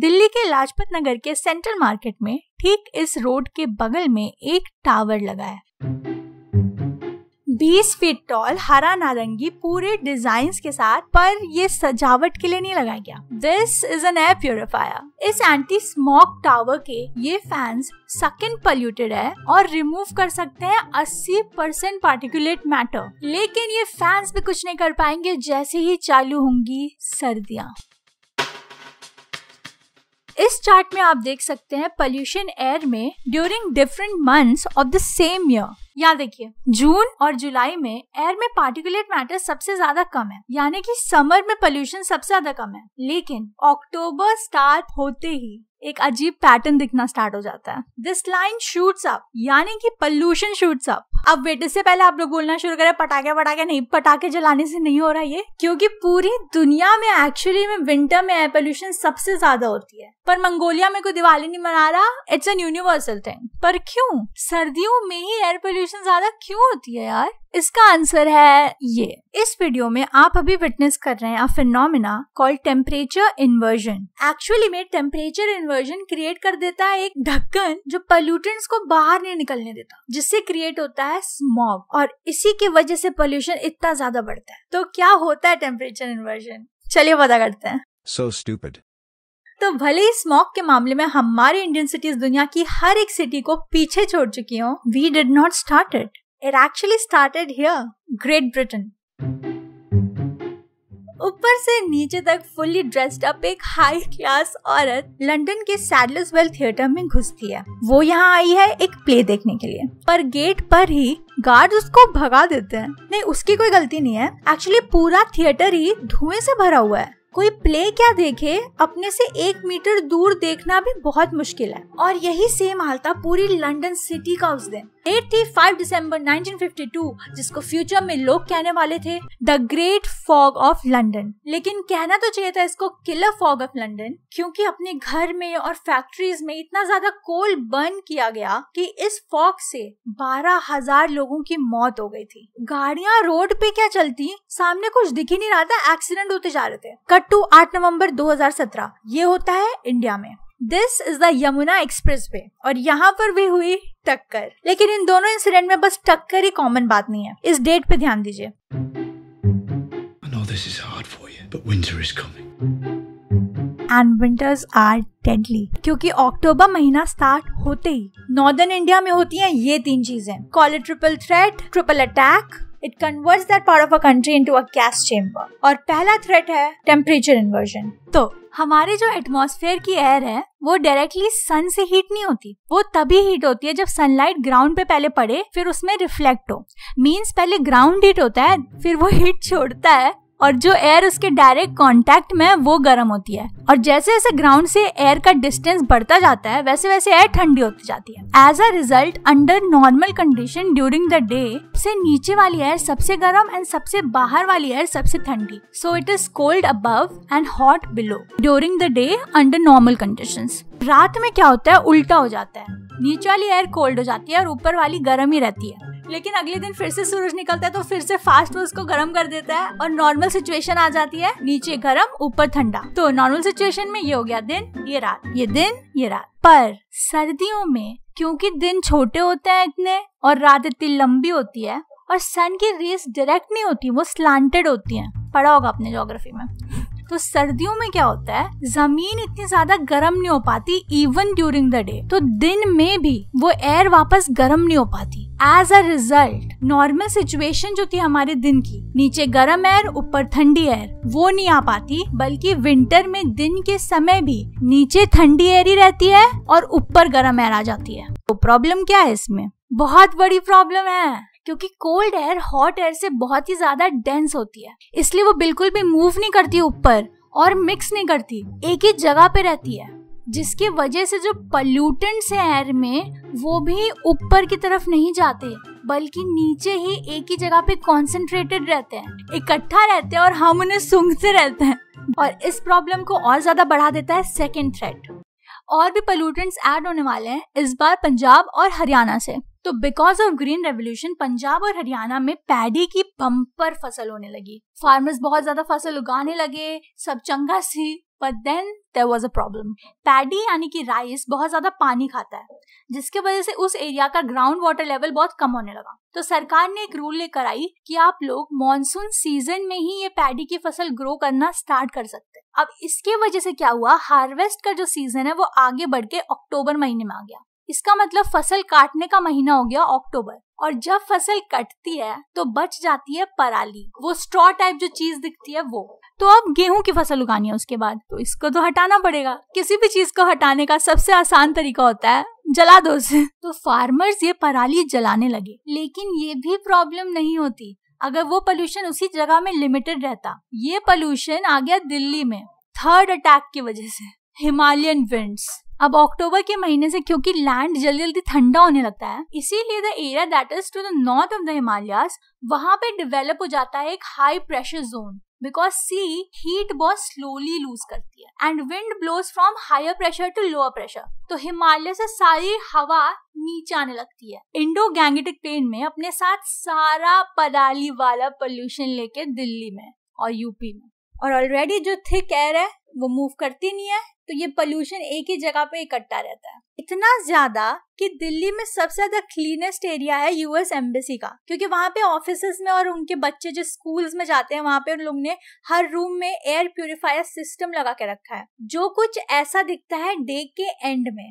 दिल्ली के लाजपत नगर के central market में ठीक इस रोड के बगल में एक टावर लगा है 20 फीट टॉल हरा नारंगी पूरे डिजाइन के साथ पर ये सजावट के लिए नहीं लगाया गया this is an air purifier इस एंटी स्मोक टावर के ये फैंस सेकेंड पॉल्यूटेड है और रिमूव कर सकते हैं 80 परसेंट पार्टिकुलेट मैटर लेकिन ये फैंस भी कुछ नहीं कर पाएंगे जैसे ही चालू होंगी सर्दियाँ इस चार्ट में आप देख सकते हैं पॉल्यूशन एयर में during different months of the same year यहाँ देखिए जून और जुलाई में एयर में पार्टिकुलेट मैटर सबसे ज्यादा कम है यानी कि समर में पोल्यूशन सबसे ज्यादा कम है लेकिन अक्टूबर स्टार्ट होते ही एक अजीब पैटर्न दिखना स्टार्ट हो जाता है दिस लाइन शूट्स अप यानी कि पॉल्यूशन शूट्स अप अब बेटे से पहले आप लोग बोलना शुरू करें पटाखे पटाखे नहीं पटाखे जलाने से नहीं हो रहा ये क्योंकि पूरी दुनिया में एक्चुअली में विंटर में एयर पोल्यूशन सबसे ज्यादा होती है पर मंगोलिया में कोई दिवाली नहीं मना रहा इट्स एन यूनिवर्सल थिंग पर क्यों सर्दियों में ही एयर पोल्यूशन ज्यादा क्यों होती है यार इसका आंसर है ये इस वीडियो में आप अभी विटनेस कर रहे हैं a phenomena called temperature inversion actually में टेम्परेचर इन्वर्जन क्रिएट कर देता है एक ढक्कन जो पॉल्यूटेंट्स को बाहर नहीं निकलने देता जिससे क्रिएट होता है स्मॉग और इसी की वजह से पॉल्यूशन इतना ज्यादा बढ़ता है तो क्या होता है टेम्परेचर इन्वर्जन चलिए पता करते हैं सो so stupid. तो भले ही स्मॉक के मामले में हमारी इंडियन सिटीज दुनिया की हर एक सिटी को पीछे छोड़ चुकी हो we did not start it it actually started here Great Britain ऊपर से नीचे तक फुल्ली ड्रेस्ड अप एक हाई क्लास औरत लंदन के वेल थिएटर में घुसती है वो यहाँ आई है एक प्ले देखने के लिए पर गेट पर ही गार्ड उसको भगा देते हैं नहीं उसकी कोई गलती नहीं है एक्चुअली पूरा थिएटर ही धुएं से भरा हुआ है कोई प्ले क्या देखे अपने से एक मीटर दूर देखना भी बहुत मुश्किल है और यही सेम था पूरी लंदन सिटी का उस दिन डेट थी फाइव दिसंबर 1952 जिसको फ्यूचर में लोग कहने वाले थे the great fog of London लेकिन कहना तो चाहिए था इसको किलर फॉग ऑफ लंदन क्योंकि अपने घर में और फैक्ट्रीज में इतना ज्यादा कोल बर्न किया गया कि इस फॉग से बारह हजार लोगों की मौत हो गई थी गाड़ियां रोड पे क्या चलती सामने कुछ दिख ही नहीं रहा था एक्सीडेंट होते जा रहे थे आठ टू आठ नवंबर 2017 ये होता है इंडिया में this is the Yamuna expressway और यहाँ पर भी हुई टक्कर लेकिन इन दोनों इंसिडेंट में बस टक्कर ही कॉमन बात नहीं है इस डेट पे ध्यान दीजिए एंड विंटर्स आर डेडली क्योंकि अक्टूबर महीना स्टार्ट होते ही नॉर्दर्न इंडिया में होती हैं ये तीन चीजें call triple threat triple attack it converts that part of a country into a gas chamber और पहला थ्रेट है टेम्परेचर इन्वर्जन तो हमारे जो एटमॉस्फेयर की एयर है वो डायरेक्टली सन से हीट नहीं होती वो तभी हीट होती है जब सनलाइट ग्राउंड पे पहले पड़े फिर उसमें रिफ्लेक्ट हो मीन्स पहले ग्राउंड हीट होता है फिर वो हीट छोड़ता है और जो एयर उसके डायरेक्ट कांटेक्ट में है वो गर्म होती है और जैसे जैसे ग्राउंड से एयर का डिस्टेंस बढ़ता जाता है वैसे वैसे एयर ठंडी होती जाती है as a result under normal condition during the day से नीचे वाली एयर सबसे गर्म एंड सबसे बाहर वाली एयर सबसे ठंडी so it is cold above and hot below during the day under normal condition रात में क्या होता है उल्टा हो जाता है नीचे वाली एयर कोल्ड हो जाती है और ऊपर वाली गर्म ही रहती है लेकिन अगले दिन फिर से सूरज निकलता है तो फिर से फास्ट वो उसको गर्म कर देता है और नॉर्मल सिचुएशन आ जाती है नीचे गर्म ऊपर ठंडा तो नॉर्मल सिचुएशन में ये हो गया दिन ये रात ये दिन ये रात पर सर्दियों में क्योंकि दिन छोटे होते हैं इतने और रात इतनी लंबी होती है और सन की रेस डायरेक्ट नहीं होती वो स्लांटेड होती है पढ़ा होगा अपने जोग्राफी में तो सर्दियों में क्या होता है जमीन इतनी ज्यादा गर्म नहीं हो पाती इवन ड्यूरिंग द डे तो दिन में भी वो एयर वापस गर्म नहीं हो पाती as a result normal situation जो थी हमारे दिन की नीचे गर्म एयर ऊपर ठंडी एयर वो नहीं आ पाती बल्कि विंटर में दिन के समय भी नीचे ठंडी एयर ही रहती है और ऊपर गर्म एयर आ जाती है तो प्रॉब्लम क्या है इसमें बहुत बड़ी प्रॉब्लम है क्योंकि कोल्ड एयर हॉट एयर से बहुत ही ज्यादा डेंस होती है इसलिए वो बिल्कुल भी मूव नहीं करती ऊपर और मिक्स नहीं करती एक ही जगह पे रहती है जिसकी वजह से जो पल्यूटेंट्स है एयर में वो भी ऊपर की तरफ नहीं जाते बल्कि नीचे ही एक ही जगह पे कॉन्सेंट्रेटेड रहते हैं इकट्ठा रहते हैं और हम उन्हें सूंघते रहते हैं और इस प्रॉब्लम को और ज्यादा बढ़ा देता है सेकेंड थ्रेट और भी पोल्यूटेंट्स ऐड होने वाले हैं इस बार पंजाब और हरियाणा से तो because of green revolution Punjab और हरियाणा में पैडी की बम्पर फसल होने लगी फार्मर्स बहुत ज्यादा फसल उगाने लगे सब चंगा सी but then there was a problem paddy यानी कि राइस बहुत ज्यादा पानी खाता है जिसके वजह से उस एरिया का ग्राउंड वाटर लेवल बहुत कम होने लगा तो सरकार ने एक रूल लेकर आई कि आप लोग मॉनसून सीजन में ही ये पैडी की फसल ग्रो करना स्टार्ट कर सकते हैं अब इसके वजह से क्या हुआ हार्वेस्ट का जो सीजन है वो आगे बढ़ के अक्टूबर महीने में आ गया इसका मतलब फसल काटने का महीना हो गया अक्टूबर और जब फसल कटती है तो बच जाती है पराली वो स्ट्रॉ टाइप जो चीज दिखती है वो तो अब गेहूं की फसल उगानी है उसके बाद तो इसको तो हटाना पड़ेगा किसी भी चीज को हटाने का सबसे आसान तरीका होता है जला दो उसे तो फार्मर्स ये पराली जलाने लगे लेकिन ये भी प्रॉब्लम नहीं होती अगर वो पोल्यूशन उसी जगह में लिमिटेड रहता ये पोल्यूशन आ गया दिल्ली में थर्ड अटैक की वजह से हिमालयन विंड्स अब अक्टूबर के महीने से क्योंकि लैंड जल्दी जल्दी ठंडा होने लगता है इसीलिए the area that is to the north of the Himalaya वहां पे डेवलप हो जाता है एक high pressure zone because sea heat बहुत स्लोली लूज करती है and wind blows from higher pressure to lower pressure तो हिमालय से सारी हवा नीचे आने लगती है इंडो गैंगेटिक ट्रेन में अपने साथ सारा पराली वाला पोल्यूशन लेके दिल्ली में और यूपी में और ऑलरेडी जो थिक एयर है वो मूव करती नहीं है तो ये पोल्यूशन एक ही जगह पे इकट्ठा रहता है इतना ज्यादा कि दिल्ली में सबसे ज्यादा क्लीनेस्ट एरिया है यूएस एम्बेसी का क्योंकि वहाँ पे ऑफिस में और उनके बच्चे जो स्कूल्स में जाते हैं वहाँ पे उन लोग ने हर रूम में एयर प्योरीफायर सिस्टम लगा के रखा है जो कुछ ऐसा दिखता है डे के एंड में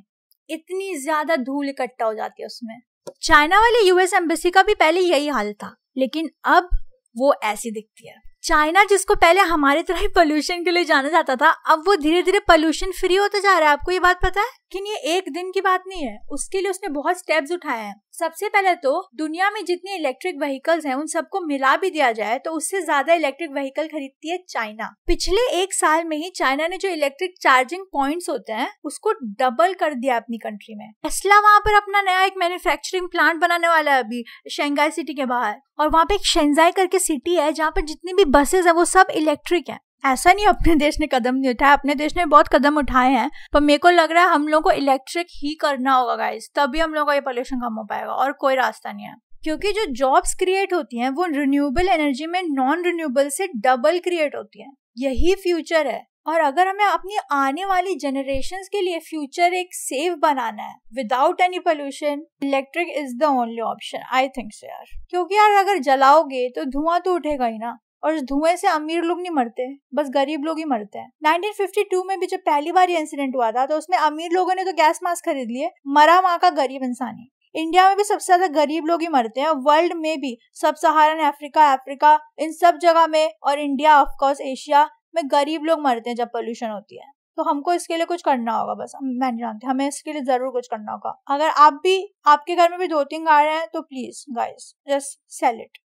इतनी ज्यादा धूल इकट्ठा हो जाती है उसमें चाइना वाली यूएस एम्बेसी का भी पहले यही हाल था लेकिन अब वो ऐसी दिखती है चाइना जिसको पहले हमारे तरह ही पोल्यूशन के लिए जाना जाता था अब वो धीरे धीरे पोल्यूशन फ्री होता जा रहा है आपको ये बात पता है कि ये एक दिन की बात नहीं है उसके लिए उसने बहुत स्टेप्स उठाए हैं सबसे पहले तो दुनिया में जितने इलेक्ट्रिक व्हीकल्स हैं उन सबको मिला भी दिया जाए तो उससे ज्यादा इलेक्ट्रिक व्हीकल खरीदती है चाइना पिछले एक साल में ही चाइना ने जो इलेक्ट्रिक चार्जिंग पॉइंट्स होते हैं उसको डबल कर दिया अपनी कंट्री में असला वहाँ पर अपना नया एक मैन्युफैक्चरिंग प्लांट बनाने वाला है अभी शेंगाई सिटी के बाहर और वहाँ पे एक शेंजाई करके सिटी है जहाँ पर जितनी भी बसेस है वो सब इलेक्ट्रिक है ऐसा नहीं अपने देश ने कदम नहीं उठाया अपने देश ने बहुत कदम उठाए हैं पर मेरे को लग रहा है हम लोग को इलेक्ट्रिक ही करना होगा गाइस तभी हम लोग का ये पॉल्यूशन कम हो पाएगा और कोई रास्ता नहीं है क्योंकि जो जॉब्स क्रिएट होती हैं वो रिन्यूएबल एनर्जी में नॉन रिन्यूएबल से डबल क्रिएट होती हैं यही फ्यूचर है और अगर हमें अपनी आने वाली जनरेशन के लिए फ्यूचर एक सेफ बनाना है without any pollution electric is the only option I think so यार क्योंकि यार अगर जलाओगे तो धुआं तो उठेगा ही ना और धुएं से अमीर लोग नहीं मरते बस गरीब लोग ही मरते हैं 1952 में भी जब पहली बार ये इंसिडेंट हुआ था तो उसमें अमीर लोगों ने तो गैस मास्क खरीद लिए मरा वहां का गरीब इंसान ही इंडिया में भी सबसे ज्यादा गरीब लोग ही मरते हैं वर्ल्ड में भी सब सहारन अफ्रीका अफ्रीका इन सब जगह में और इंडिया ऑफकोर्स एशिया में गरीब लोग मरते हैं जब पोल्यूशन होती है तो हमको इसके लिए कुछ करना होगा बस मैं नहीं जानती हमें इसके लिए जरूर कुछ करना होगा अगर आप भी आपके घर में भी दो तीन गाय हैं तो please guys just sell it